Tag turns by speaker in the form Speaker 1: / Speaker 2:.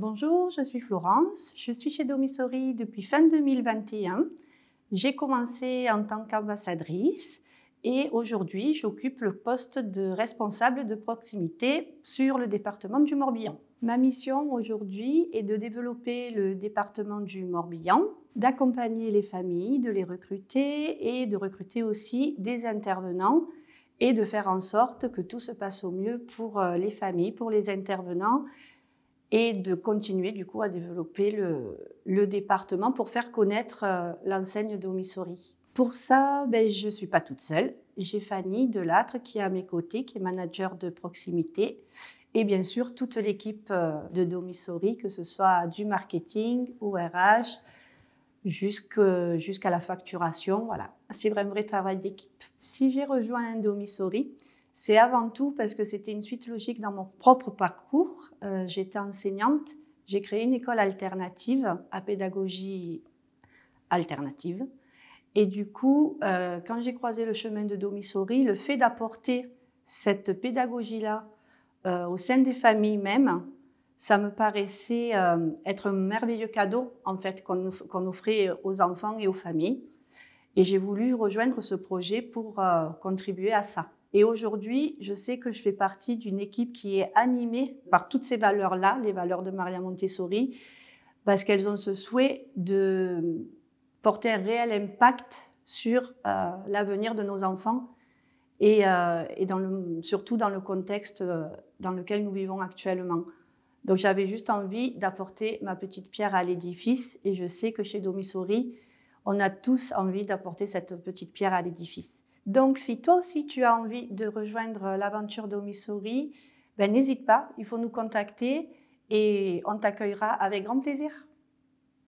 Speaker 1: Bonjour, je suis Florence. Je suis chez Domisori depuis fin 2021. J'ai commencé en tant qu'ambassadrice et aujourd'hui, j'occupe le poste de responsable de proximité sur le département du Morbihan. Ma mission aujourd'hui est de développer le département du Morbihan, d'accompagner les familles, de les recruter et de recruter aussi des intervenants et de faire en sorte que tout se passe au mieux pour euh, les familles, pour les intervenants et de continuer du coup à développer le, département pour faire connaître euh, l'enseigne Domissory. Pour ça, ben, je ne suis pas toute seule. J'ai Fanny Delattre qui est à mes côtés, qui est manager de proximité. Et bien sûr, toute l'équipe euh, de Domissory, que ce soit du marketing ou RH, jusqu'à la facturation. Voilà, c'est un vrai travail d'équipe. Si j'ai rejoint un Domisori, c'est avant tout parce que c'était une suite logique dans mon propre parcours. Euh, j'étais enseignante, j'ai créé une école alternative à pédagogie alternative. Et du coup, euh, quand j'ai croisé le chemin de domissori le fait d'apporter cette pédagogie-là euh, au sein des familles même, ça me paraissait être un merveilleux cadeau en fait qu'on offrait aux enfants et aux familles. Et j'ai voulu rejoindre ce projet pour contribuer à ça. Et aujourd'hui, je sais que je fais partie d'une équipe qui est animée par toutes ces valeurs-là, les valeurs de Maria Montessori, parce qu'elles ont ce souhait de porter un réel impact sur euh, l'avenir de nos enfants et, euh, surtout dans le contexte euh, dans lequel nous vivons actuellement. Donc j'avais juste envie d'apporter ma petite pierre à l'édifice et je sais que chez Domisori, on a tous envie d'apporter cette petite pierre à l'édifice. Donc, si toi aussi tu as envie de rejoindre l'aventure de Missouri, ben, n'hésite pas, il faut nous contacter et on t'accueillera avec grand plaisir.